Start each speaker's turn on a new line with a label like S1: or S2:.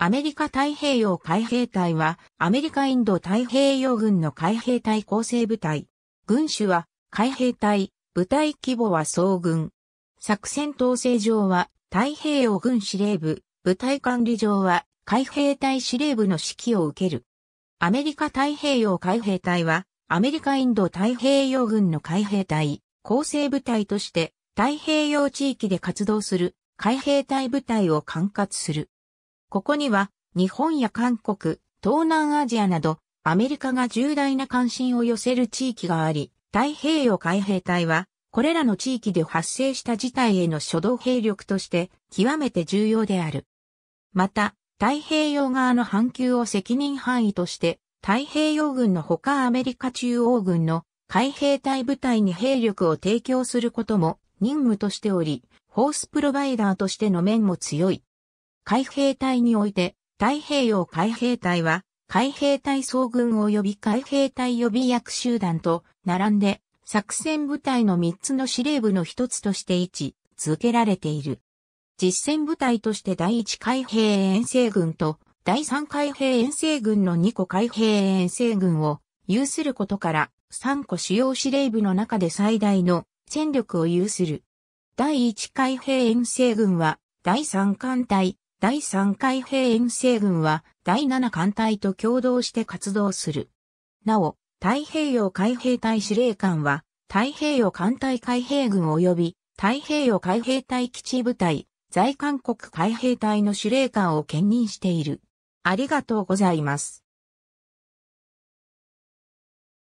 S1: アメリカ太平洋海兵隊は、アメリカインド太平洋軍の海兵隊構成部隊。軍種は、海兵隊、部隊規模は総軍。作戦統制上は、太平洋軍司令部、部隊管理上は、海兵隊司令部の指揮を受ける。アメリカ太平洋海兵隊は、アメリカインド太平洋軍の海兵隊、構成部隊として、太平洋地域で活動する、海兵隊部隊を管轄する。ここには日本や韓国、東南アジアなどアメリカが重大な関心を寄せる地域があり、太平洋海兵隊はこれらの地域で発生した事態への初動兵力として極めて重要である。また、太平洋側の半球を責任範囲として太平洋軍のほかアメリカ中央軍の海兵隊部隊に兵力を提供することも任務としており、ホースプロバイダーとしての面も強い。海兵隊において、太平洋海兵隊は、海兵隊総軍及び海兵隊予備役集団と並んで、作戦部隊の3つの司令部の一つとして位置続けられている。実戦部隊として第1海兵遠征軍と第3海兵遠征軍の2個海兵遠征軍を有することから3個主要司令部の中で最大の戦力を有する。第1海兵遠征軍は第3艦隊、第3海兵遠征軍は第7艦隊と共同して活動する。なお、太平洋海兵隊司令官は、太平洋艦隊海兵軍及び太平洋海兵隊基地部隊、在韓国海兵隊の司令官を兼任している。ありがとうございます。